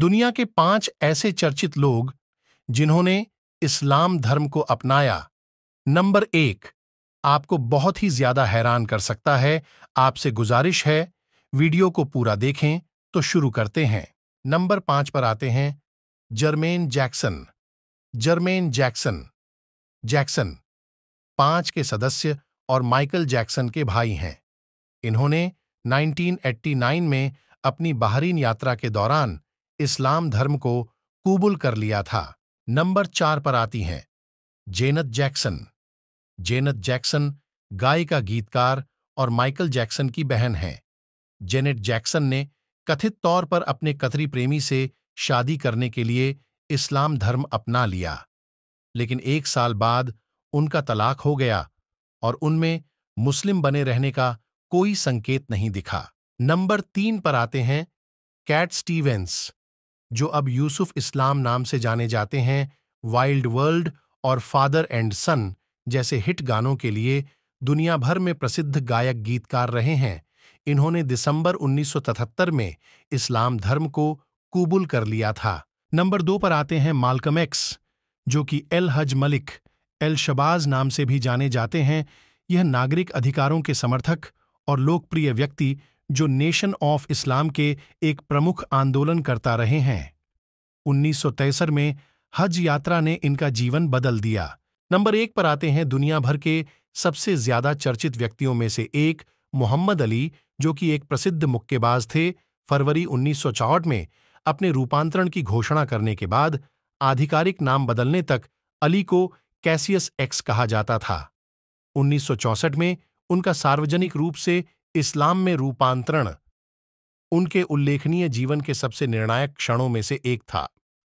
दुनिया के पांच ऐसे चर्चित लोग जिन्होंने इस्लाम धर्म को अपनाया नंबर एक आपको बहुत ही ज्यादा हैरान कर सकता है आपसे गुजारिश है वीडियो को पूरा देखें तो शुरू करते हैं नंबर पांच पर आते हैं Jermaine Jackson Jermaine Jackson Jackson पांच के सदस्य और माइकल जैक्सन के भाई हैं इन्होंने 1989 में अपनी बाहरीन यात्रा के दौरान इस्लाम धर्म को कुबूल कर लिया था नंबर चार पर आती हैं जेनत जैक्सन जेनत जैक्सन गायिका गीतकार और माइकल जैक्सन की बहन हैं जेनेट जैक्सन ने कथित तौर पर अपने कतरी प्रेमी से शादी करने के लिए इस्लाम धर्म अपना लिया लेकिन एक साल बाद उनका तलाक हो गया और उनमें मुस्लिम बने रहने का कोई संकेत नहीं दिखा नंबर तीन पर आते हैं कैट स्टीवेंस जो अब यूसुफ इस्लाम नाम से जाने जाते हैं वाइल्ड वर्ल्ड और फादर एंड सन जैसे हिट गानों के लिए दुनिया भर में प्रसिद्ध गायक गीतकार रहे हैं इन्होंने दिसंबर 1977 में इस्लाम धर्म को कबूल कर लिया था नंबर दो पर आते हैं मालकम एक्स जो कि एल हज मलिक एल शबाज नाम से भी जाने जाते हैं यह नागरिक अधिकारों के समर्थक और लोकप्रिय व्यक्ति जो नेशन ऑफ इस्लाम के एक प्रमुख आंदोलन करता रहे हैं उन्नीस में हज यात्रा ने इनका जीवन बदल दिया नंबर एक पर आते हैं दुनिया भर के सबसे ज्यादा चर्चित व्यक्तियों में से एक मोहम्मद अली जो कि एक प्रसिद्ध मुक्केबाज थे फरवरी उन्नीस में अपने रूपांतरण की घोषणा करने के बाद आधिकारिक नाम बदलने तक अली को कैसियस एक्स कहा जाता था उन्नीस में उनका सार्वजनिक रूप से इस्लाम में रूपांतरण उनके उल्लेखनीय जीवन के सबसे निर्णायक क्षणों में से एक था